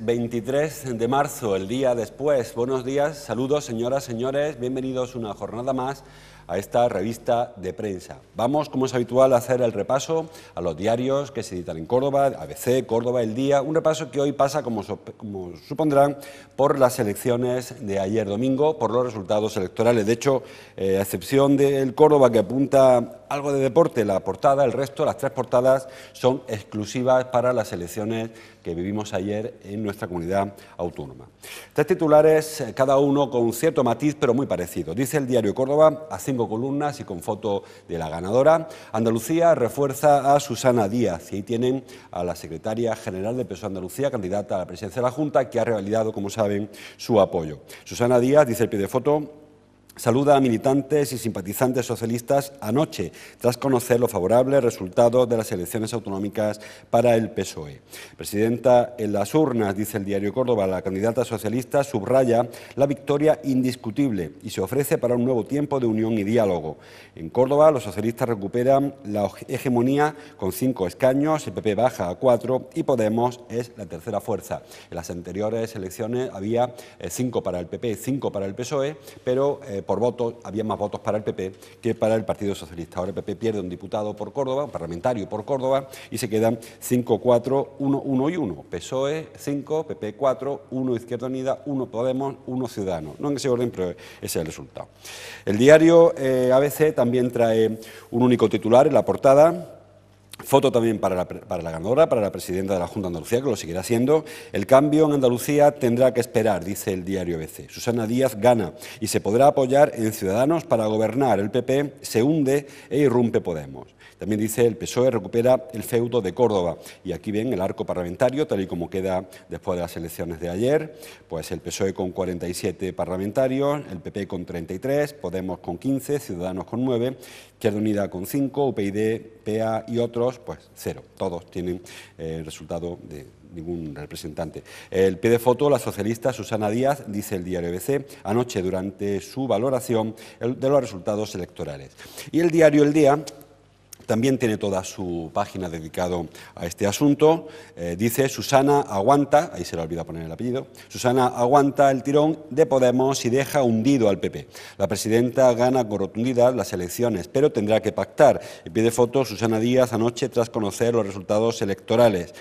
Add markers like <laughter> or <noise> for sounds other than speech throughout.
23 de marzo, el día después. Buenos días, saludos señoras, señores, bienvenidos una jornada más a esta revista de prensa. Vamos, como es habitual, a hacer el repaso a los diarios que se editan en Córdoba, ABC, Córdoba, El Día, un repaso que hoy pasa, como, como, supondrán, por las elecciones de ayer domingo, por los resultados electorales. De hecho, eh, a excepción del Córdoba que apunta algo de deporte la portada, el resto, las tres portadas son exclusivas para las elecciones que vivimos ayer en nuestra comunidad autónoma. Tres titulares, eh, cada uno con cierto matiz, pero muy parecido. Dice el diario Córdoba, a cinco columnas y con foto de la ganadora. Andalucía refuerza a Susana Díaz y ahí tienen a la secretaria general de PSOE Andalucía, candidata a la presidencia de la Junta, que ha revalidado, como saben, su apoyo. Susana Díaz, dice el pie de foto, saluda a militantes y simpatizantes socialistas anoche, tras conocer los favorables resultados de las elecciones autonómicas para el PSOE. Presidenta, en las urnas, dice el diario Córdoba, la candidata socialista subraya la victoria indiscutible y se ofrece para un nuevo tiempo de unión y diálogo. En Córdoba, los socialistas recuperan la hegemonía con cinco escaños, el PP baja a cuatro y Podemos es la tercera fuerza. En las anteriores elecciones había eh, cinco para el PP, cinco para el PSOE, pero eh, por votos, había más votos para el PP que para el Partido Socialista. Ahora el PP pierde un diputado por Córdoba, un parlamentario por Córdoba, y se quedan 5, 4, 1, 1 y 1. PSOE 5, PP 4, 1 Izquierda Unida, 1 Podemos, 1 Ciudadanos. No en ese orden, pero ese es el resultado. El diario eh, ABC también trae un único titular en la portada Foto también para la, ganadora, para la presidenta de la Junta de Andalucía, que lo seguirá haciendo. El cambio en Andalucía tendrá que esperar, dice el diario ABC. Susana Díaz gana y se podrá apoyar en Ciudadanos para gobernar. El PP se hunde e irrumpe Podemos. También dice el PSOE recupera el feudo de Córdoba. Y aquí ven el arco parlamentario, tal y como queda después de las elecciones de ayer. Pues el PSOE con 47 parlamentarios, el PP con 33, Podemos con 15, Ciudadanos con 9, Izquierda Unida con 5, UPyD, PA y otros, pues cero. Todos tienen eh, el resultado de ningún representante. El pie de foto, la socialista Susana Díaz, dice el diario BC. anoche durante su valoración de los resultados electorales. Y el diario El Día también tiene toda su página dedicado a este asunto. Eh, dice Susana aguanta, ahí se le olvida poner el apellido, Susana aguanta el tirón de Podemos y deja hundido al PP. La presidenta gana con rotundidad las elecciones, pero tendrá que pactar. En pie de foto Susana Díaz anoche tras conocer los resultados electorales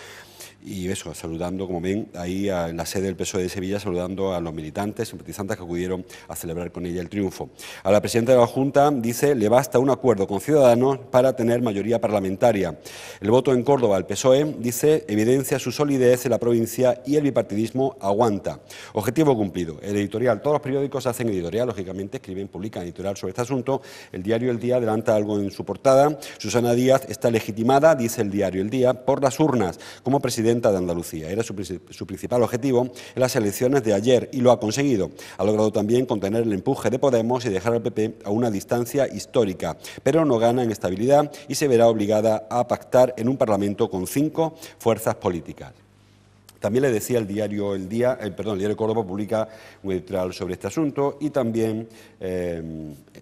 y eso, saludando, como ven, ahí en la sede del PSOE de Sevilla, saludando a los militantes, simpatizantes que acudieron a celebrar con ella el triunfo. A la presidenta de la Junta dice, le basta un acuerdo con Ciudadanos para tener mayoría parlamentaria. El voto en Córdoba al PSOE, dice, evidencia su solidez en la provincia y el bipartidismo aguanta. Objetivo cumplido. El editorial, todos los periódicos hacen editorial, lógicamente, escriben, publican editorial sobre este asunto. El diario El Día adelanta algo en su portada. Susana Díaz está legitimada, dice el diario El Día, por las urnas como presidenta de Andalucía. Era su, su, principal objetivo en las elecciones de ayer y lo ha conseguido. Ha logrado también contener el empuje de Podemos y dejar al PP a una distancia histórica, pero no gana en estabilidad y se verá obligada a pactar en un Parlamento con cinco fuerzas políticas. También le decía el diario El Día, el eh, perdón, el diario Córdoba publica un editorial sobre este asunto y también eh,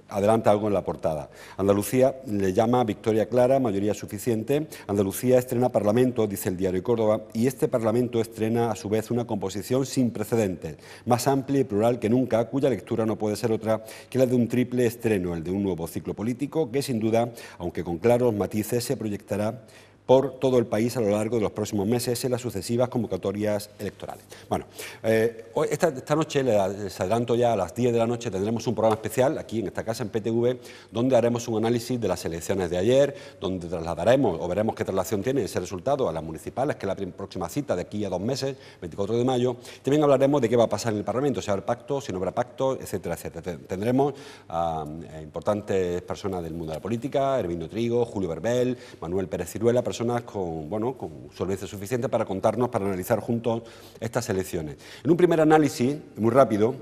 adelanta algo en la portada. Andalucía le llama victoria clara, mayoría suficiente. Andalucía estrena Parlamento, dice el diario Córdoba, y este Parlamento estrena a su vez una composición sin precedentes, más amplia y plural que nunca, cuya lectura no puede ser otra que la de un triple estreno, el de un nuevo ciclo político que sin duda, aunque con claros matices, se proyectará por todo el país a lo largo de los próximos meses en las sucesivas convocatorias electorales. Bueno, eh, esta, noche, les adelanto ya a las 10 de la noche, tendremos un programa especial aquí en esta casa, en PTV, donde haremos un análisis de las elecciones de ayer, donde trasladaremos o veremos qué traslación tiene ese resultado a las municipales, que es la próxima cita de aquí a dos meses, 24 de mayo. También hablaremos de qué va a pasar en el Parlamento, si habrá pacto, si no habrá pacto, etcétera, etcétera. Tendremos a, eh, importantes personas del mundo de la política, Hervindo Trigo, Julio Verbel, Manuel Pérez Ciruela, personas con, bueno, con solvencia suficiente para contarnos, para analizar juntos estas elecciones. En un primer análisis, muy rápido,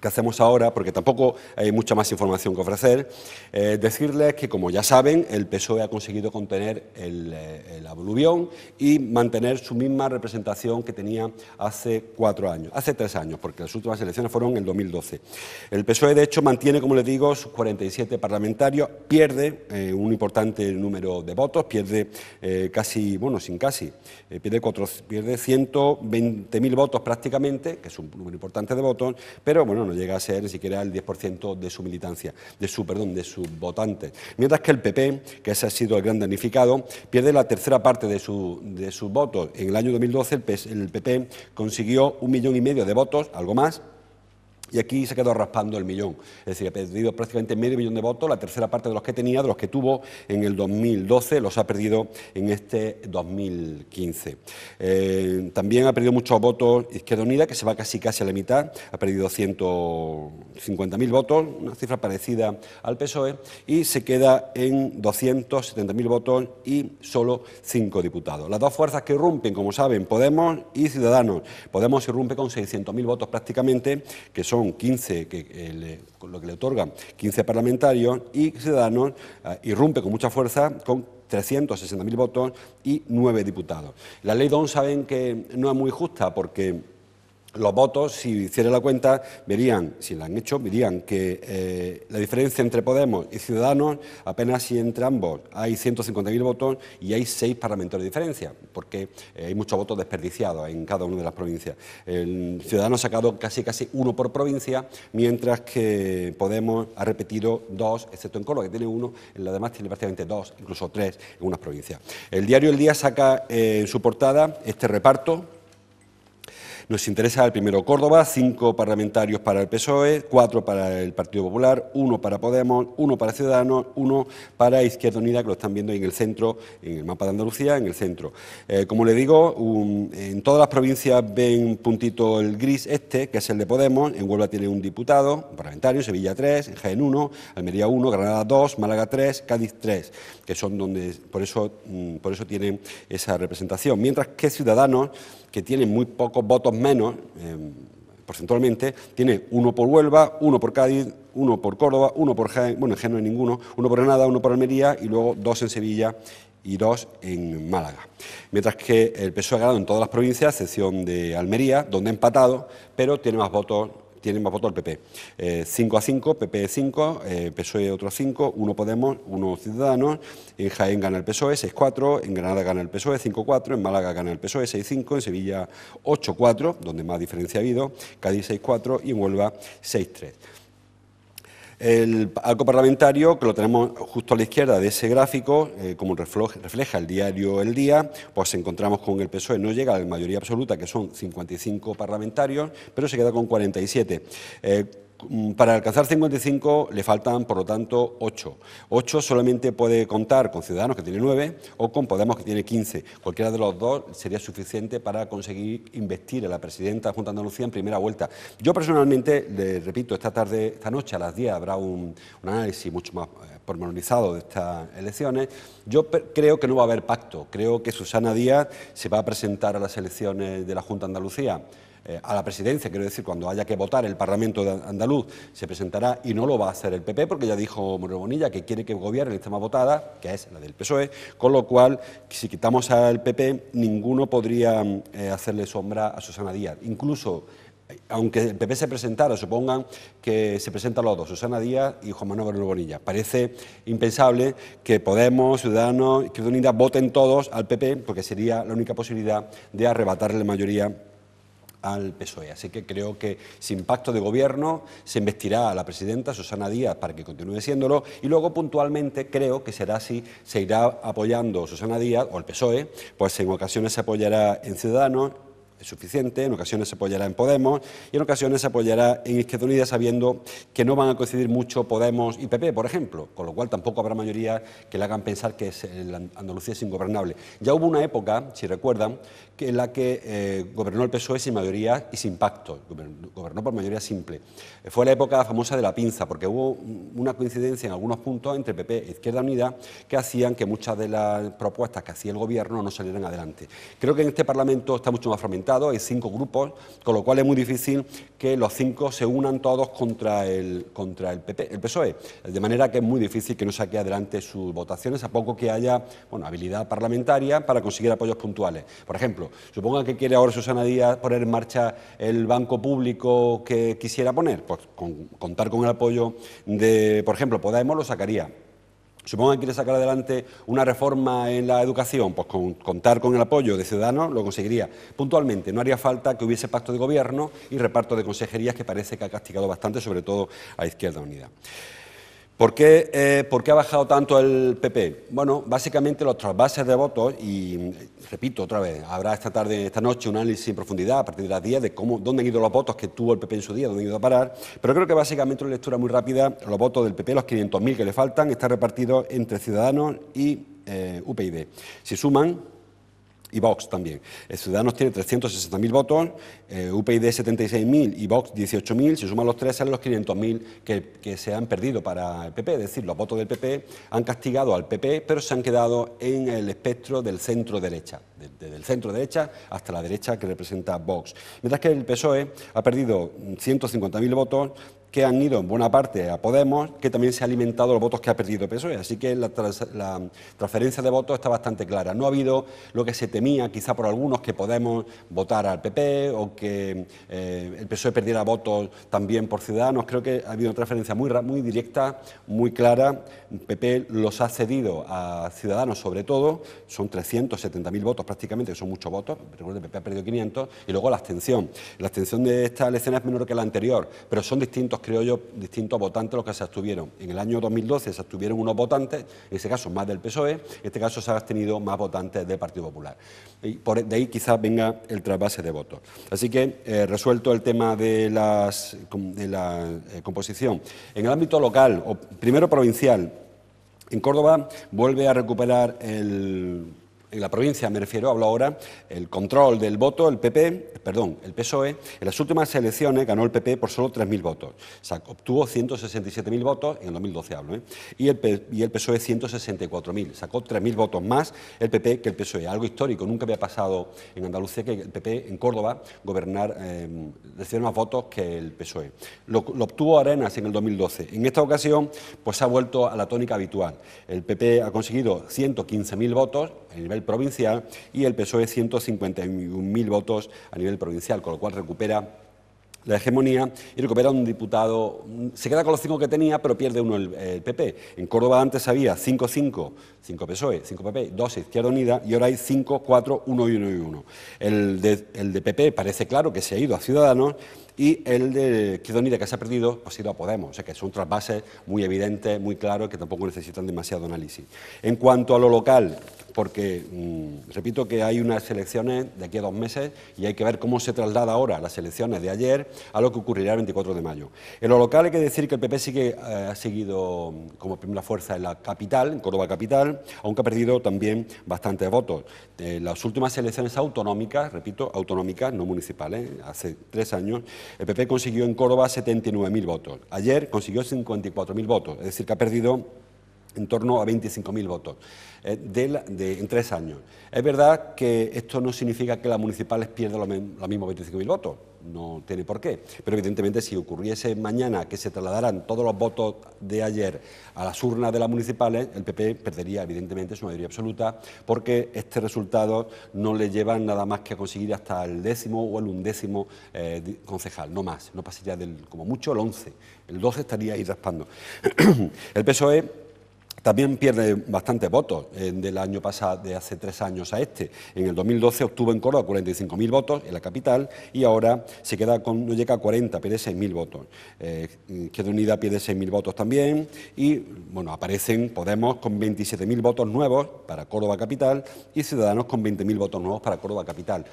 que hacemos ahora, porque tampoco hay mucha más información que ofrecer, eh, decirles que, como ya saben, el PSOE ha conseguido contener el, eh, el, y mantener su misma representación que tenía hace cuatro años, hace tres años, porque las últimas elecciones fueron en 2012. El PSOE, de hecho, mantiene, como les digo, sus 47 parlamentarios, pierde eh, un importante número de votos, pierde casi, bueno, sin casi, pierde, pierde 120.000 votos prácticamente, que es un número importante de votos, pero bueno, llega a ser ni siquiera el 10% de su militancia, de su, perdón, de sus votantes. Mientras que el PP, que ese ha sido el gran damnificado, pierde la tercera parte de, su, de sus votos. En el año 2012 el PP consiguió un millón y medio de votos, algo más, y aquí se quedó raspando el millón. Es decir, ha perdido prácticamente medio millón de votos, la tercera parte de los que tenía, de los que tuvo en el 2012, los ha perdido en este 2015. Eh, también ha perdido muchos votos Izquierda Unida, que se va casi casi a la mitad, ha perdido 150.000 votos, una cifra parecida al PSOE, y se queda en 270.000 votos y solo cinco diputados. Las dos fuerzas que irrumpen, como saben, Podemos y Ciudadanos. Podemos irrumpe con 600.000 votos prácticamente, que son son 15, que, eh, lo que le otorgan 15 parlamentarios, y Ciudadanos eh, irrumpe con mucha fuerza con 360.000 votos y 9 diputados. La ley DON saben que no es muy justa porque los votos, si hicieran la cuenta, verían, si la han hecho, verían que eh, la diferencia entre Podemos y Ciudadanos, apenas si entre ambos hay 150.000 votos y hay seis parlamentarios de diferencia, porque eh, hay muchos votos desperdiciados en cada una de las provincias. El Ciudadanos ha sacado casi casi uno por provincia, mientras que Podemos ha repetido dos, excepto en Córdoba, que tiene uno, en la demás tiene prácticamente dos, incluso tres en unas provincias. El diario El Día saca eh, en su portada este reparto nos interesa el primero Córdoba, cinco parlamentarios para el PSOE, cuatro para el Partido Popular, uno para Podemos, uno para Ciudadanos, uno para Izquierda Unida, que lo están viendo en el centro, en el mapa de Andalucía, en el centro. Eh, como le digo, en todas las provincias ven puntito el gris este, que es el de Podemos, en Huelva tiene un diputado, un parlamentario, Sevilla 3, en Jaén 1, Almería 1, Granada 2, Málaga 3, Cádiz 3, que son donde, por eso, mm, por eso tienen esa representación. Mientras que Ciudadanos que tiene muy pocos votos menos em, porcentualmente, tiene uno por Huelva, uno por Cádiz, uno por Córdoba, uno por Jaén, bueno, en Jaén no hay ninguno, uno por Granada, uno por Almería y luego dos en Sevilla y dos en Málaga. Mientras que el PSOE ha ganado en todas las provincias, a excepción de Almería, donde ha empatado, pero tiene más votos tienen más votos el PP. 5 eh, a 5, PP 5, PSOE otros 5, 1 Podemos, 1 Ciudadanos, en Jaén gana el PSOE 6-4, en Granada gana el PSOE 5-4, en Málaga gana el PSOE 6-5, en Sevilla 8-4, donde más diferencia ha habido, Cádiz 6-4 y en Huelva 6-3. El arco parlamentario, que lo tenemos justo a la izquierda de ese gráfico, eh, como refleja el diario El Día, pues encontramos con el PSOE, no llega a la mayoría absoluta, que son 55 parlamentarios, pero se queda con 47. Mm, para alcanzar 55 le faltan, por lo tanto, 8. 8 solamente puede contar con Ciudadanos, que tiene 9, o con Podemos, que tiene 15. Cualquiera de los dos sería suficiente para conseguir investir a la presidenta de Junta de Andalucía en primera vuelta. Yo personalmente, le repito, esta tarde, esta noche a las 10 habrá un, un análisis mucho más eh, pormenorizado de estas elecciones. Yo creo que no va a haber pacto. Creo que Susana Díaz se va a presentar a las elecciones de la Junta de Andalucía eh, a la presidencia, quiero decir, cuando haya que votar el Parlamento de andaluz, se presentará y no lo va a hacer el PP, porque ya dijo Moreno Bonilla que quiere que gobierne el tema votada, que es la del PSOE, con lo cual, si quitamos al PP, ninguno podría eh, hacerle sombra a Susana Díaz. Incluso eh, aunque el PP se presentara, supongan que se presentan los dos, Susana Díaz y Juan Manuel Bonilla. Parece impensable que Podemos, Ciudadanos, que Unida voten todos al PP, porque sería la única posibilidad de arrebatarle la mayoría al PSOE. Así que creo que sin pacto de gobierno se investirá a la presidenta Susana Díaz para que continúe siéndolo y luego puntualmente creo que será así, se irá apoyando Susana Díaz o el PSOE, pues en ocasiones se apoyará en Ciudadanos, es suficiente, en ocasiones se apoyará en Podemos y en ocasiones se apoyará en Izquierda Unida sabiendo que no van a coincidir mucho Podemos y PP, por ejemplo, con lo cual tampoco habrá mayoría que le hagan pensar que Andalucía es ingobernable. Ya hubo una época, si recuerdan, en la que eh, gobernó el PSOE sin mayoría y sin pacto, gobernó por mayoría simple. Eh, fue la época famosa de la pinza, porque hubo una coincidencia en algunos puntos entre PP e Izquierda Unida que hacían que muchas de las propuestas que hacía el Gobierno no salieran adelante. Creo que en este Parlamento está mucho más fragmentado, hay cinco grupos, con lo cual es muy difícil que los cinco se unan todos contra el, contra el, PP, el PSOE, de manera que es muy difícil que no saque adelante sus votaciones, a poco que haya habilidad parlamentaria para conseguir apoyos puntuales. Por ejemplo, suponga que quiere ahora Susana Díaz poner en marcha el banco público que quisiera poner pues, contar con el apoyo de, por ejemplo, Podemos lo sacaría. Supongo que quiere sacar adelante una reforma en la educación, pues con, contar con el apoyo de Ciudadanos lo conseguiría. Puntualmente, no haría falta que hubiese pacto de gobierno y reparto de consejerías que parece que ha castigado bastante, sobre todo a Izquierda Unida. Eh, ¿Por qué, ha bajado tanto el PP? Bueno, básicamente los trasvases de votos, y repito otra vez, habrá esta tarde, esta noche, un análisis en profundidad a partir de las 10 de cómo, dónde han ido los votos que tuvo el PP en su día, dónde han ido a parar, pero creo que básicamente una lectura muy rápida, los votos del PP, los 500.000 que le faltan, están repartidos entre Ciudadanos y eh, UPyD. Si suman, y Vox también. Eh, Ciudadanos tiene 360.000 votos, eh, UPyD 76.000 y Vox 18.000. Si suman los tres, salen los 500.000 que, que, se han perdido para el PP. Es decir, los votos del PP han castigado al PP, pero se han quedado en el espectro del centro-derecha, desde el centro-derecha hasta la derecha que representa Vox. Mientras que el PSOE ha perdido 150.000 votos, que han ido en buena parte a Podemos, que también se ha alimentado los votos que ha perdido PSOE. Así que la, transferencia de votos está bastante clara. No ha habido lo que se temía, quizá por algunos, que Podemos votar al PP o que eh, el PSOE perdiera votos también por Ciudadanos. Creo que ha habido una transferencia muy, directa, muy clara. PP los ha cedido a Ciudadanos, sobre todo. Son 370.000 votos prácticamente, son muchos votos. Recuerden, el PP ha perdido 500. Y luego la abstención. La abstención de esta elección es menor que la anterior, pero son distintos creo yo distintos votantes los que se abstuvieron. En el año 2012 se abstuvieron unos votantes, en ese caso más del PSOE, en este caso se han abstenido más votantes del Partido Popular. Y de ahí quizás venga el trasvase de votos. Así que eh, resuelto el tema de, las, la eh, composición. En el ámbito local, o primero provincial, en Córdoba vuelve a recuperar el en la provincia, me refiero, hablo ahora, el control del voto, el PP, perdón, el PSOE, en las últimas elecciones ganó el PP por solo 3.000 votos, obtuvo 167.000 votos, en el 2012 hablo, ¿eh? y, el y el PSOE 164.000, sacó 3.000 votos más el PP que el PSOE, algo histórico, nunca había pasado en Andalucía que el PP en Córdoba gobernar, eh, más votos que el PSOE. Lo, obtuvo Arenas en el 2012, en esta ocasión pues ha vuelto a la tónica habitual, el PP ha conseguido 115.000 votos, a nivel provincial y el PSOE 151.000 votos a nivel provincial, con lo cual recupera la hegemonía y recupera un diputado, se queda con los cinco que tenía, pero pierde uno el, PP. En Córdoba antes había 5-5, cinco, 5 cinco, PSOE, 5 PP, 2 Izquierda Unida y ahora hay 5, 4, 1 y 1 y 1. El de, el de PP parece claro que se ha ido a Ciudadanos y el de Izquierda Unida que se ha perdido pues, ha ido a Podemos. O sea que son trasvases muy evidentes, muy claros, que tampoco necesitan demasiado análisis. En cuanto a lo local, porque mm, repito que hay unas elecciones de aquí a dos meses y hay que ver cómo se traslada ahora las elecciones de ayer a lo que ocurrirá el 24 de mayo. En lo local hay que decir que el PP sigue eh, ha seguido mm, como primera fuerza en la capital, en Córdoba capital, aunque ha perdido también bastantes votos. En las últimas elecciones autonómicas, repito, autonómicas, no municipales, hace tres años, el PP consiguió en Córdoba 79.000 votos. Ayer consiguió 54.000 votos, es decir, que ha perdido en torno a 25.000 votos eh, en tres años. Es verdad que esto no significa que las municipales pierdan los, lo mismos 25.000 votos, no tiene por qué, pero evidentemente si ocurriese mañana que se trasladaran todos los votos de ayer a las urnas de las municipales, el PP perdería evidentemente su mayoría absoluta porque este resultado no le lleva nada más que a conseguir hasta el décimo o el undécimo eh, concejal, no más, no pasaría del, como mucho el once... el 12 estaría ahí raspando. <clears throat> el PSOE también pierde bastantes votos del año pasado, de hace tres años a este. En el 2012 obtuvo en Córdoba 45.000 votos en la capital y ahora se queda con, no llega a 40, pierde 6.000 votos. Eh, Unida pierde 6.000 votos también y, bueno, aparecen Podemos con 27.000 votos nuevos para Córdoba capital y Ciudadanos con 20.000 votos nuevos para Córdoba capital.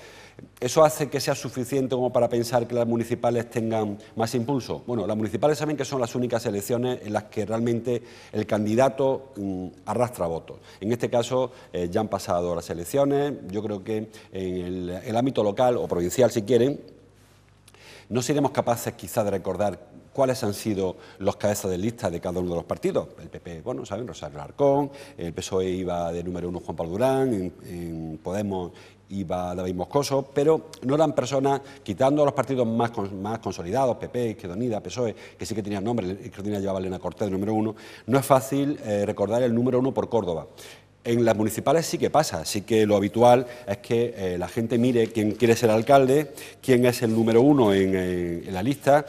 ¿Eso hace que sea suficiente como para pensar que las municipales tengan más impulso? Bueno, las municipales saben que son las únicas elecciones en las que realmente el candidato Mm, arrastra votos. En este caso eh, ya han pasado las elecciones, yo creo que en el, ámbito local o provincial, si quieren, no seremos capaces quizá de recordar cuáles han sido los cabezas de lista de cada uno de los partidos. El PP, bueno, saben, Rosario Larcón, el PSOE iba de número uno Juan Pablo Durán, en Podemos iba David Moscoso, pero no eran personas, quitando a los partidos más, más consolidados, PP, Izquierda PSOE, que sí que tenían nombre, y Unida llevaba a Elena Cortés, número uno, no es fácil eh, recordar el número uno por Córdoba. En las municipales sí que pasa, sí que lo habitual es que eh, la gente mire quién quiere ser alcalde, quién es el número uno en la lista,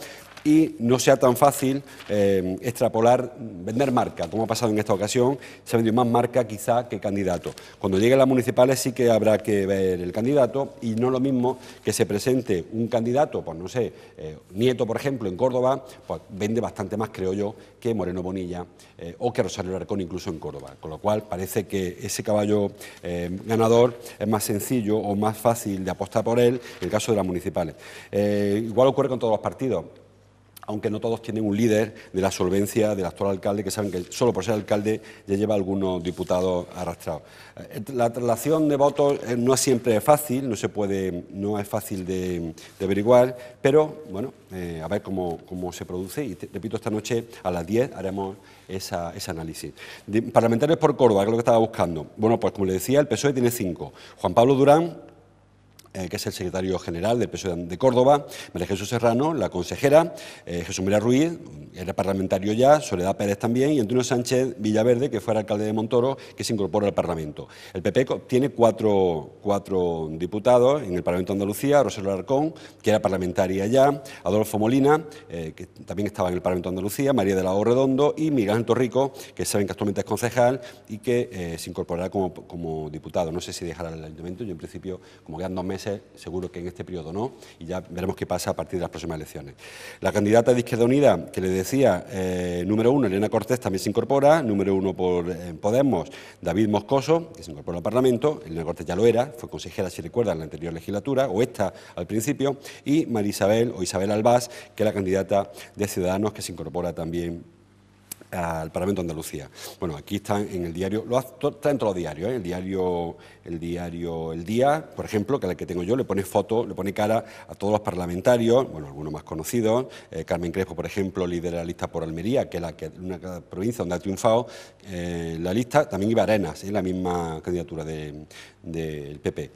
y no sea tan fácil eh, extrapolar, vender marca, como ha pasado en esta ocasión, se ha vendido más marca quizá que candidato. Cuando lleguen las municipales sí que habrá que ver el candidato y no lo mismo que se presente un candidato, pues no sé, eh, Nieto, por ejemplo, en Córdoba, pues vende bastante más, creo yo, que Moreno Bonilla eh, o que Rosario Larcón incluso en Córdoba, con lo cual parece que ese caballo ganador es más sencillo o más fácil de apostar por él en el caso de las municipales. igual ocurre con todos los partidos aunque no todos tienen un líder de la solvencia del actual alcalde, que saben que solo por ser alcalde ya lleva algunos diputados arrastrados. Eh, la traslación de votos eh, no es siempre fácil, no se puede, no es fácil de, averiguar, pero bueno, eh, a ver cómo, cómo, se produce y repito, esta noche a las 10 haremos ese análisis. parlamentarios por Córdoba, que es lo que estaba buscando. Bueno, pues como le decía, el PSOE tiene cinco. Juan Pablo Durán, eh, que es el secretario general del PSOE de Córdoba, María Jesús Serrano, la consejera, eh, Jesús Mira Ruiz, era parlamentario ya, Soledad Pérez también, y Antonio Sánchez Villaverde, que fue alcalde de Montoro, que se incorpora al Parlamento. El PP tiene cuatro, diputados en el Parlamento de Andalucía, Rosario Arcón, que era parlamentaria ya, Adolfo Molina, eh, que también estaba en el Parlamento de Andalucía, María de la Oredondo, Redondo y Miguel Antorrico, que saben que actualmente es concejal y que se incorporará como, como diputado. No sé si dejará el ayuntamiento, yo en principio, como quedan dos meses, seguro que en este periodo no, y ya veremos qué pasa a partir de las próximas elecciones. La candidata de Izquierda Unida, que le decía, eh, número uno, Elena Cortés también se incorpora, número uno por eh, Podemos, David Moscoso, que se incorpora al Parlamento, Elena Cortés ya lo era, fue consejera, si recuerdan, en la anterior legislatura, o esta al principio, y María Isabel o Isabel Albás, que es la candidata de Ciudadanos, que se incorpora también al Parlamento de Andalucía. Bueno, aquí están en el diario, lo está dentro todos los diarios, ¿eh? el diario el diario El Día, por ejemplo, que es el que tengo yo, le pone foto, le pone cara a todos los parlamentarios, bueno, algunos más conocidos, eh, Carmen Crespo, por ejemplo, líder de la lista por Almería, que es la que, una provincia donde ha triunfado eh, la lista, también iba Arenas, en la misma candidatura del PP.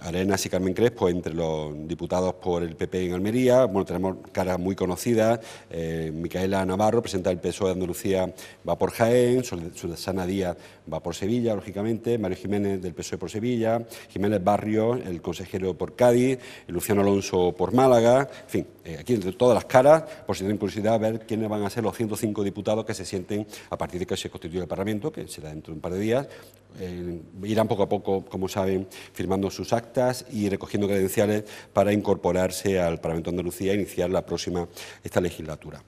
Arenas y Carmen Crespo entre los diputados por el PP en Almería, bueno, tenemos caras muy conocidas, Micaela Navarro, presenta el PSOE de Andalucía, va por Jaén, Susana Díaz va por Sevilla, lógicamente, Mario Jiménez del PSOE por Sevilla, Jiménez Barrio, el consejero por Cádiz, Luciano Alonso por Málaga, en fin, eh, aquí entre todas las caras, por si tienen curiosidad, a ver quiénes van a ser los 105 diputados que se sienten a partir de que se constituya el Parlamento, que será dentro de un par de días. Eh, irán poco a poco, como saben, firmando sus actas y recogiendo credenciales para incorporarse al Parlamento de Andalucía e iniciar la próxima esta legislatura.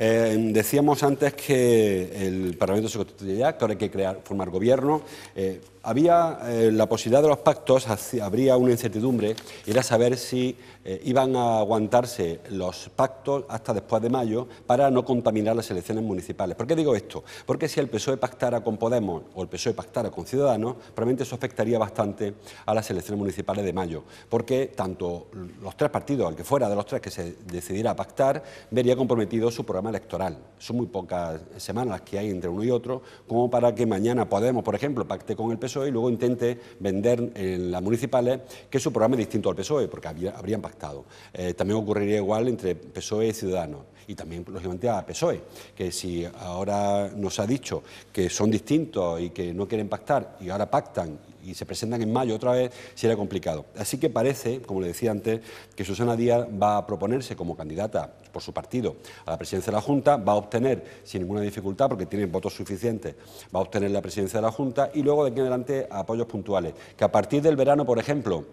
Eh, decíamos antes que el Parlamento se constituye que ahora hay que crear, formar gobierno. Eh, había eh, la posibilidad de los pactos, habría una incertidumbre, era saber si eh, iban a aguantarse los pactos hasta después de mayo para no contaminar las elecciones municipales. ¿Por qué digo esto? Porque si el PSOE pactara con Podemos o el PSOE pactara con Ciudadanos, probablemente eso afectaría bastante a las elecciones municipales de mayo, porque tanto los tres partidos, ...al que fuera de los tres que se decidiera pactar, vería comprometido su programa electoral. Son muy pocas semanas que hay entre uno y otro, como para que mañana Podemos, por ejemplo, pacte con el PSOE y luego intente vender en las municipales que su programa es distinto al PSOE, porque habrían pactado Estado. Eh, también ocurriría igual entre PSOE y Ciudadanos y también, lógicamente, a PSOE, que si ahora nos ha dicho que son distintos y que no quieren pactar y ahora pactan y se presentan en mayo otra vez, sería complicado. Así que parece, como le decía antes, que Susana Díaz va a proponerse como candidata por su partido a la presidencia de la Junta, va a obtener sin ninguna dificultad, porque tiene votos suficientes, va a obtener la presidencia de la Junta y luego de aquí en adelante apoyos puntuales, que a partir del verano, por ejemplo,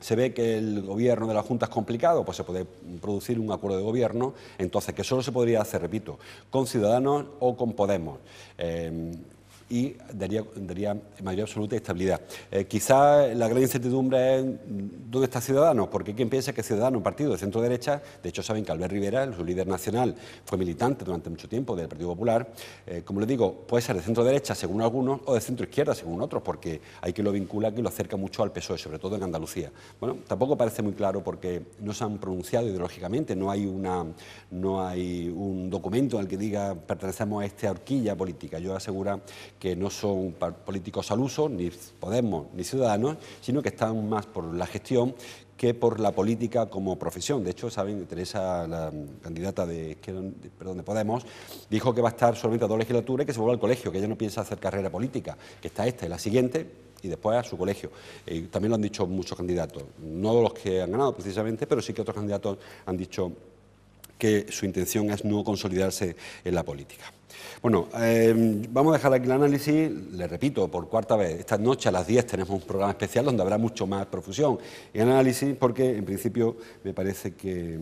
se ve que el gobierno de la Junta es complicado, pues se puede producir un acuerdo de gobierno, entonces que solo se podría hacer, repito, con Ciudadanos o con Podemos. Eh, y daría, daría mayoría absoluta estabilidad. Eh, quizá la gran incertidumbre es mm, dónde está Ciudadanos, porque quien piensa que Ciudadanos, un partido de centro derecha, de hecho saben que Albert Rivera, su líder nacional, fue militante durante mucho tiempo del Partido Popular, eh, como le digo, puede ser de centro derecha según algunos o de centro izquierda según otros, porque hay que lo vincula, que lo acerca mucho al PSOE, sobre todo en Andalucía. Bueno, tampoco parece muy claro porque no se han pronunciado ideológicamente, no hay, una, no hay un documento al que diga pertenecemos a esta horquilla política. Yo asegura que no son políticos al uso, ni Podemos, ni Ciudadanos, sino que están más por la gestión que por la política como profesión. De hecho, saben, Teresa, la candidata de, perdón, Podemos, dijo que va a estar solamente a dos legislaturas y que se vuelve al colegio, que ella no piensa hacer carrera política, que está esta y la siguiente, y después a su colegio. Eh, también lo han dicho muchos candidatos, no los que han ganado precisamente, pero sí que otros candidatos han dicho que su intención es no consolidarse en la política. Bueno, em, vamos a dejar aquí el análisis, le repito, por cuarta vez, esta noche a las 10 tenemos un programa especial donde habrá mucho más profusión y análisis porque en principio me parece que,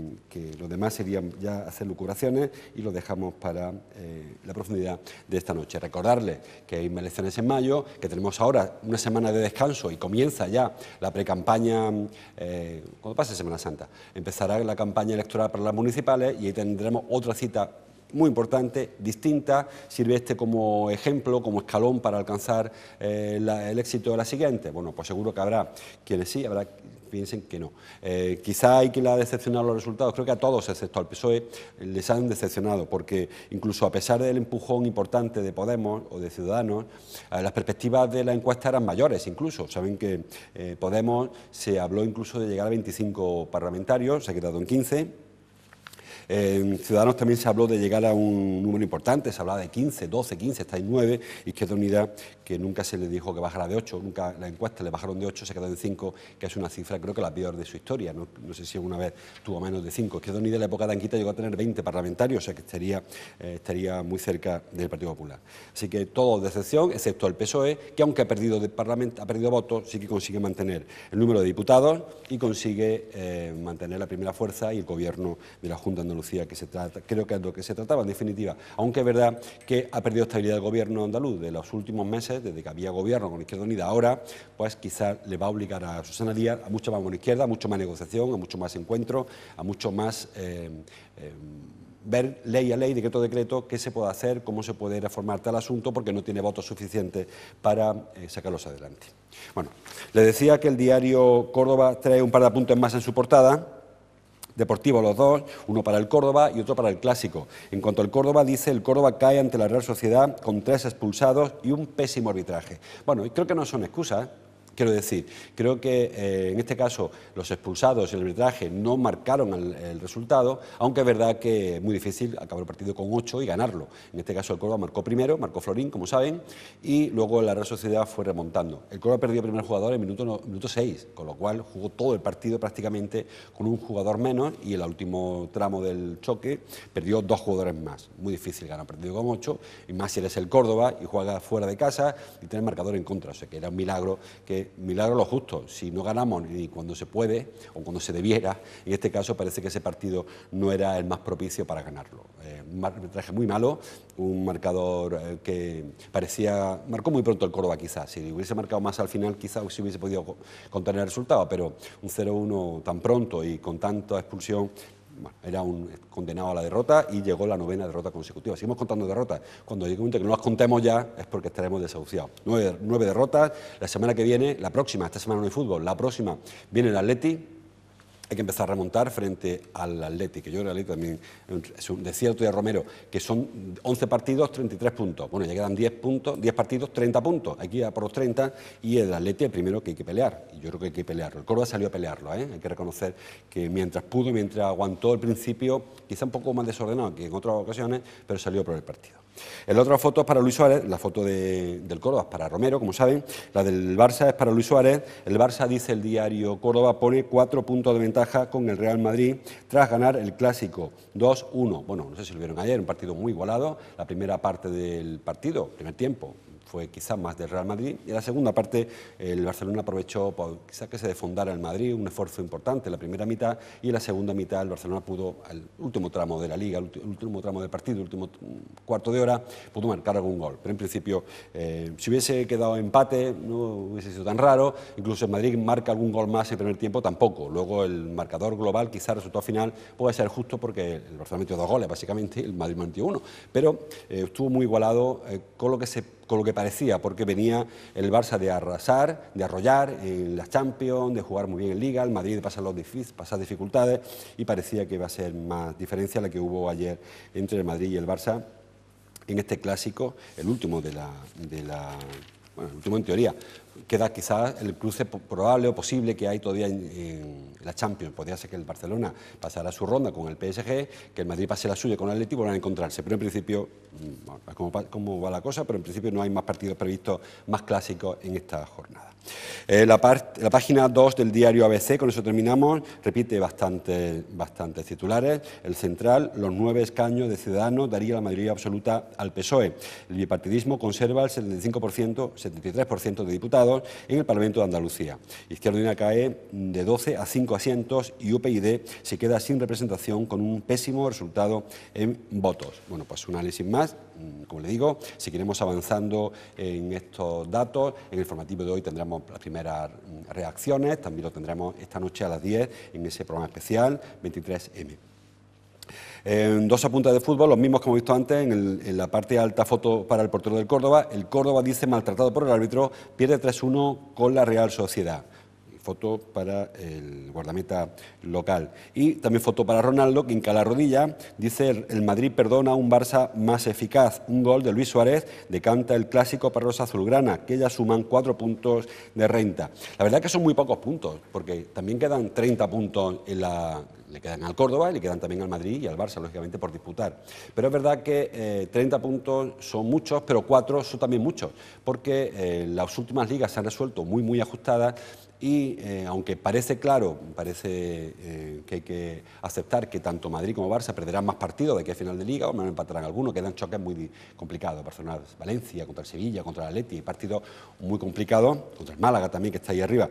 lo demás sería ya hacer lucuraciones y lo dejamos para eh, la profundidad de esta noche. Recordarles que hay elecciones en mayo, que tenemos ahora una semana de descanso y comienza ya la precampaña, campaña eh, cuando pase Semana Santa, empezará la campaña electoral para las municipales y ahí tendremos otra cita muy importante, distinta, sirve este como ejemplo, como escalón para alcanzar eh, el éxito de la siguiente. Bueno, pues seguro que habrá quienes sí, habrá piensen que no. Eh, quizá hay quien le ha decepcionado los resultados, creo que a todos, excepto al PSOE, les han decepcionado, porque incluso a pesar del empujón importante de Podemos o de Ciudadanos, eh, las perspectivas de la encuesta eran mayores incluso. Saben que Podemos se habló incluso de llegar a 25 parlamentarios, se ha quedado en 15 en Ciudadanos también se habló de llegar a un número importante, se hablaba de 15, 12, 15, está en 9, Izquierda Unida que nunca se le dijo que bajara de 8, nunca la encuesta le bajaron de 8, se quedó en 5, que es una cifra creo que la peor de su historia, no, sé si alguna vez tuvo menos de 5. Es que de la época de Anquita llegó a tener 20 parlamentarios, o sea que estaría, eh, estaría muy cerca del Partido Popular. Así que todo de excepción, excepto el PSOE, que aunque ha perdido, de ha perdido votos, sí que consigue mantener el número de diputados y consigue eh, mantener la primera fuerza y el gobierno de la Junta de Andalucía, que se trata, creo que es lo que se trataba en definitiva, aunque es verdad que ha perdido estabilidad el gobierno andaluz de los últimos meses desde que había gobierno con Izquierda Unida ahora, pues quizás le va a obligar a Susana Díaz a mucho más con izquierda, a mucho más negociación, a mucho más encuentro, a mucho más... Eh, eh, ver ley a ley, decreto a decreto, qué se puede hacer, cómo se puede reformar tal asunto, porque no tiene votos suficientes para eh, sacarlos adelante. Bueno, le decía que el diario Córdoba trae un par de apuntes más en su portada. Deportivo los dos, uno para el Córdoba y otro para el Clásico. En cuanto al Córdoba, dice, el Córdoba cae ante la Real Sociedad con tres expulsados y un pésimo arbitraje. Bueno, y creo que no son excusas. Quiero decir, creo que eh, en este caso los expulsados y el arbitraje no marcaron el, resultado, aunque es verdad que es muy difícil acabar el partido con 8 y ganarlo. En este caso el Córdoba marcó primero, marcó Florín, como saben, y luego la Real Sociedad fue remontando. El Córdoba perdió el primer jugador en minuto, minuto 6, con lo cual jugó todo el partido prácticamente con un jugador menos y el último tramo del choque perdió dos jugadores más. Muy difícil ganar un partido con 8, y más si eres el Córdoba y juega fuera de casa y tener marcador en contra. O sea que era un milagro que milagro lo justo. Si no ganamos ni cuando se puede o cuando se debiera, en este caso parece que ese partido no era el más propicio para ganarlo. Eh, un arbitraje muy malo, un marcador eh, que parecía. marcó muy pronto el Córdoba, quizás. Si hubiese marcado más al final, quizás se hubiese podido contener el resultado, pero un 0-1 tan pronto y con tanta expulsión era un condenado a la derrota y llegó la novena derrota consecutiva. Seguimos contando derrotas. Cuando digo que no las contemos ya es porque estaremos desahuciados. Nueve, nueve derrotas. La semana que viene, la próxima, esta semana no hay fútbol, la próxima viene el Atleti hay que empezar a remontar frente al Atleti, que yo creo que el Atleti también, decía de Romero, que son 11 partidos, 33 puntos. Bueno, ya quedan 10 puntos, 10 partidos, 30 puntos. Hay Aquí a por los 30 y el Atleti el primero que hay que pelear. Y yo creo que hay que pelearlo. El Córdoba salió a pelearlo, ¿eh? hay que reconocer que mientras pudo, y mientras aguantó el principio, quizá un poco más desordenado que en otras ocasiones, pero salió por el partido la otra foto es para Luis Suárez, la foto de, del Córdoba es para Romero, como saben, la del Barça es para Luis Suárez, el Barça dice el diario Córdoba pone cuatro puntos de ventaja con el Real Madrid tras ganar el Clásico 2-1. Bueno, no sé si lo vieron ayer, un partido muy igualado, la primera parte del partido, primer tiempo, fue quizás más del Real Madrid. Y en la segunda parte el Barcelona aprovechó pues, quizás que se defondara el Madrid, un esfuerzo importante en la primera mitad y en la segunda mitad el Barcelona pudo, al último tramo de la liga, el último tramo de partido, el último cuarto de hora, pudo marcar algún gol. Pero en principio, eh, si hubiese quedado empate, no hubiese sido tan raro. Incluso el Madrid marca algún gol más en el primer tiempo, tampoco. Luego el marcador global, quizás resultó resultado final puede ser justo porque el Barcelona metió dos goles, básicamente, el Madrid metió uno. Pero eh, estuvo muy igualado eh, con lo que se con lo que parecía, porque venía el Barça de arrasar, de arrollar en la Champions, de jugar muy bien en Liga, el Madrid de pasar, dificultades y parecía que iba a ser más diferencia la que hubo ayer entre el Madrid y el Barça en este clásico, el último de la, de la el último en teoría, queda quizás el cruce probable o posible que hay todavía en, la Champions. Podría ser que el Barcelona pasara su ronda con el PSG, que el Madrid pase la suya con el Atlético y a encontrarse. Pero en principio, mm, bueno, va la cosa, pero en principio no hay más partidos previstos más clásicos en esta jornada. Eh, la, página 2 del diario ABC, con eso terminamos, repite bastantes titulares. El central, los nueve escaños de Ciudadanos daría la mayoría absoluta al PSOE. El bipartidismo conserva el 75%, 73% de diputados en el Parlamento de Andalucía. Izquierda Unida cae de 12 a 5 asientos y UPyD se queda sin representación con un pésimo resultado en votos. Bueno, pues un análisis más, mm, como le digo, seguiremos avanzando en estos datos. En el formativo de hoy tendremos las primeras mm, reacciones, también lo tendremos esta noche a las 10 en ese programa especial 23M. En dos apuntes de fútbol, los mismos que hemos visto antes en, en, la parte alta foto para el portero del Córdoba. El Córdoba dice maltratado por el árbitro, pierde 3-1 con la Real Sociedad foto para el guardameta local. Y también foto para Ronaldo, que a la rodilla, dice el Madrid perdona un Barça más eficaz. Un gol de Luis Suárez decanta el clásico para los azulgrana, que ya suman cuatro puntos de renta. La verdad que son muy pocos puntos, porque también quedan 30 puntos en la... Le quedan al Córdoba y le quedan también al Madrid y al Barça, lógicamente, por disputar. Pero es verdad que 30 eh, puntos son muchos, pero cuatro son también muchos, porque eh, las últimas ligas se han resuelto muy, muy ajustadas y eh, aunque parece claro, parece eh, que hay que aceptar que tanto Madrid como Barça perderán más partidos de que final de liga, o menos empatarán algunos, quedan choques muy complicados. Barcelona, Valencia, contra el Sevilla, contra el Atleti, partido muy complicado contra el Málaga también, que está ahí arriba.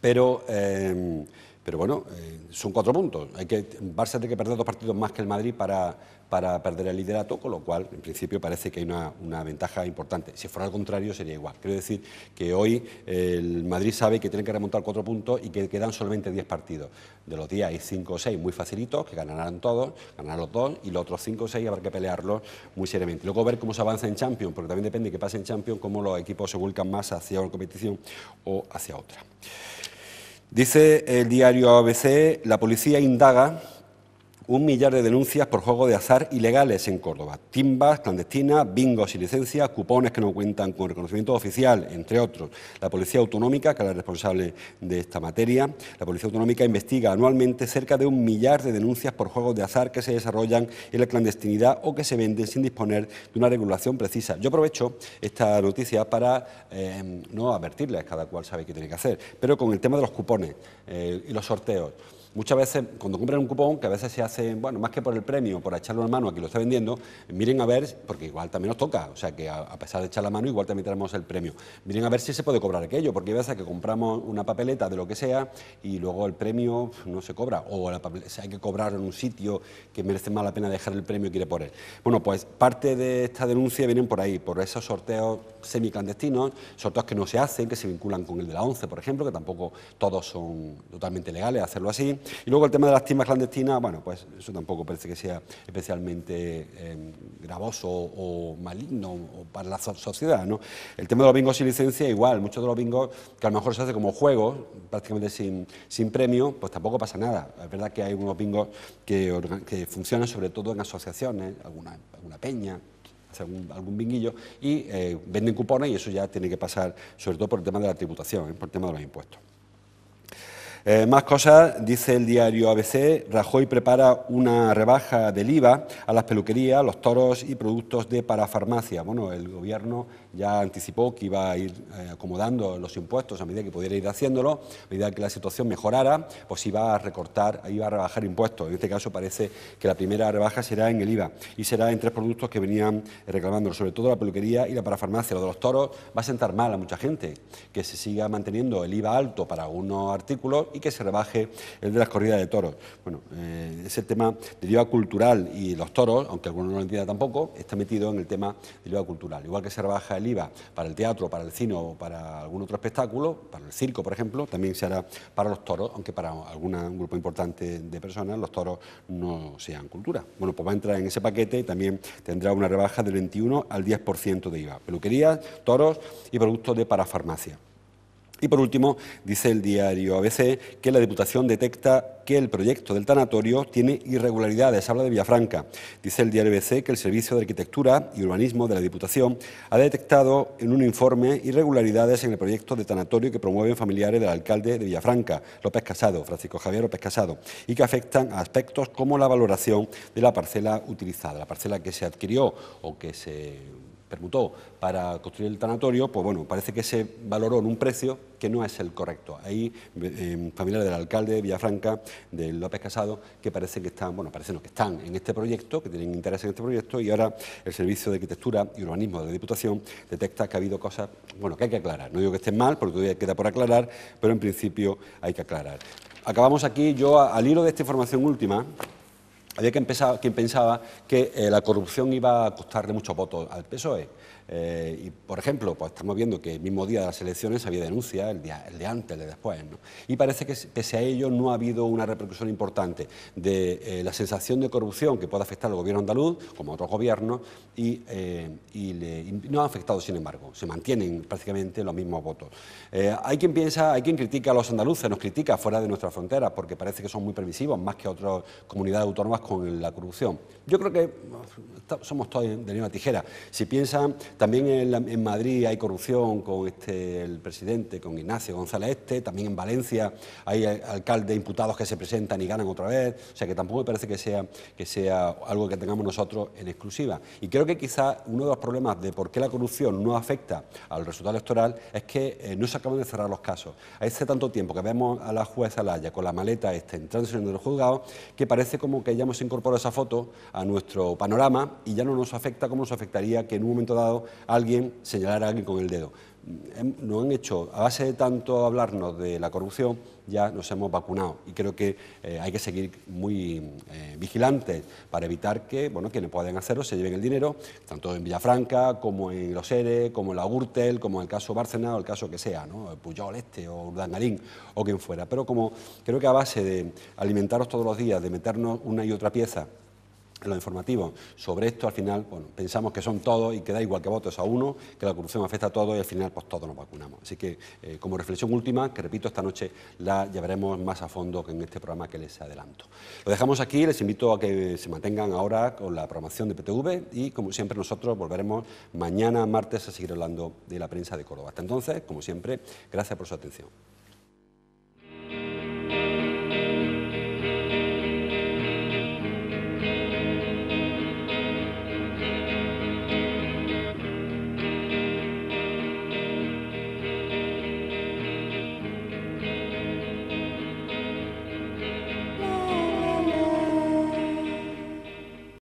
Pero. Eh, pero bueno, eh, son cuatro puntos. Hay que, Barça tiene que perder dos partidos más que el Madrid para, para perder el liderato, con lo cual, en principio, parece que hay una, ventaja importante. Si fuera al contrario, sería igual. Quiero decir que hoy eh, el Madrid sabe que tiene que remontar cuatro puntos y que quedan solamente diez partidos. De los días hay cinco o seis muy facilitos, que ganarán todos, ganarán los dos, y los otros cinco o seis habrá que pelearlos muy seriamente. Luego ver cómo se avanza en Champions, porque también depende de que pase en Champions, cómo los equipos se vuelcan más hacia una competición o hacia otra. Dice el diario ABC, la policía indaga un millar de denuncias por juegos de azar ilegales en Córdoba, timbas clandestinas, bingos sin licencia, cupones que no cuentan con reconocimiento oficial, entre otros. La Policía Autonómica, que es la responsable de esta materia, la Policía Autonómica investiga anualmente cerca de un millar de denuncias por juegos de azar que se desarrollan en la clandestinidad o que se venden sin disponer de una regulación precisa. Yo aprovecho esta noticia para eh, no advertirles, cada cual sabe qué tiene que hacer, pero con el tema de los cupones eh, y los sorteos. Muchas veces, cuando compran un cupón, que a veces se hace bueno, más que por el premio, por echarlo en mano a quien lo está vendiendo, miren a ver, porque igual también nos toca, o sea que a, pesar de echar la mano, igual también tenemos el premio. Miren a ver si se puede cobrar aquello, porque hay veces que compramos una papeleta de lo que sea y luego el premio no se cobra, o hay que cobrar en un sitio que merece más la pena dejar el premio y quiere por él. Bueno, pues parte de esta denuncia vienen por ahí, por esos sorteos semiclandestinos, sorteos que no se hacen, que se vinculan con el de la 11, por ejemplo, que tampoco todos son totalmente legales hacerlo así. Y luego el tema de las timas clandestinas, bueno, pues eso tampoco parece que sea especialmente eh, gravoso o maligno o para la sociedad. ¿no? El tema de los bingos sin licencia, igual, muchos de los bingos que a lo mejor se hace como juegos, prácticamente sin, sin premio, pues tampoco pasa nada. Es verdad que hay unos bingos que, que funcionan sobre todo en asociaciones, alguna, alguna peña, algún, algún binguillo, y eh, venden cupones y eso ya tiene que pasar sobre todo por el tema de la tributación, ¿eh? por el tema de los impuestos. Eh, más cosas, dice el diario ABC, Rajoy prepara una rebaja del IVA a las peluquerías, los toros y productos de parafarmacia. Bueno, el gobierno ya anticipó que iba a ir eh, acomodando los impuestos a medida que pudiera ir haciéndolo, a medida que la situación mejorara, pues iba a recortar, iba a rebajar impuestos. En este caso parece que la primera rebaja será en el IVA y será en tres productos que venían reclamando, sobre todo la peluquería y la parafarmacia. Lo de los toros va a sentar mal a mucha gente, que se siga manteniendo el IVA alto para algunos artículos y que se rebaje el de las corridas de toros. Bueno, eh, ese tema de IVA cultural y los toros, aunque algunos no lo entiendan tampoco, está metido en el tema del IVA cultural. Igual que se rebaja el IVA para el teatro, para el cine o para algún otro espectáculo, para el circo, por ejemplo, también se hará para los toros, aunque para algún grupo importante de personas los toros no sean cultura. Bueno, pues va a entrar en ese paquete y también tendrá una rebaja del 21 al 10% de IVA. Peluquerías, toros y productos de parafarmacia. Y por último, dice el diario ABC que la Diputación detecta que el proyecto del tanatorio tiene irregularidades. Habla de Villafranca. Dice el diario ABC que el Servicio de Arquitectura y Urbanismo de la Diputación ha detectado en un informe irregularidades en el proyecto de tanatorio que promueven familiares del alcalde de Villafranca, López Casado, Francisco Javier López Casado, y que afectan a aspectos como la valoración de la parcela utilizada, la parcela que se adquirió o que se permutó para construir el tanatorio, pues bueno, parece que se valoró en un precio que no es el correcto. Hay em, familiares del alcalde de Villafranca, de López Casado, que parece que están, bueno, parece que están en este proyecto, que tienen interés en este proyecto, y ahora el Servicio de Arquitectura y Urbanismo de la Diputación detecta que ha habido cosas, bueno, que hay que aclarar. No digo que estén mal, porque todavía queda por aclarar, pero en principio hay que aclarar. Acabamos aquí, yo al hilo de esta información última, había quien pensaba, quien pensaba que eh, la corrupción iba a costarle muchos votos al PSOE. Eh, y, por ejemplo, pues estamos viendo que el mismo día de las elecciones había denuncias, el día, el de antes, el de después. Y parece que, pese a ello, no ha habido una repercusión importante de eh, la sensación de corrupción que puede afectar al gobierno andaluz, como otros gobiernos, eh, y, no ha afectado, sin embargo. Se mantienen prácticamente los mismos votos. hay quien piensa, hay quien critica a los andaluces, nos critica fuera de nuestras fronteras, porque parece que son muy permisivos, más que otras comunidades autónomas con la corrupción. Yo creo que somos todos de la misma tijera. Si piensan también en, Madrid hay corrupción con este, el presidente, con Ignacio González Este. También en Valencia hay alcaldes imputados que se presentan y ganan otra vez. O sea que tampoco me parece que sea, algo que tengamos nosotros en exclusiva. Y creo que quizás uno de los problemas de por qué la corrupción no afecta al resultado electoral es que eh, no se acaban de cerrar los casos. Hace tanto tiempo que vemos a la jueza Laya con la maleta este entrando en el juzgado que parece como que ya hemos incorporado esa foto a nuestro panorama y ya no nos afecta como nos afectaría que en un momento dado alguien señalar a alguien con el dedo. Em, ...no han hecho, a base de tanto hablarnos de la corrupción, ya nos hemos vacunado y creo que eh, hay que seguir muy eh, vigilantes para evitar que bueno, quienes puedan hacerlo se lleven el dinero, tanto en Villafranca como en los Eres... como en la Gürtel, como en el caso Bárcena o el caso que sea, ¿no? Puyol Este o Urdangarín o quien fuera. Pero como creo que a base de alimentaros todos los días, de meternos una y otra pieza en los informativos sobre esto, al final pensamos que son todos y que da igual que votos a uno, que la corrupción afecta a todos y al final pues todos nos vacunamos. Así que eh, como reflexión última, que repito, esta noche la llevaremos más a fondo que en este programa que les adelanto. Lo dejamos aquí, les invito a que se mantengan ahora con la programación de PTV y como siempre nosotros volveremos mañana martes a seguir hablando de la prensa de Córdoba. Hasta entonces, como siempre, gracias por su atención.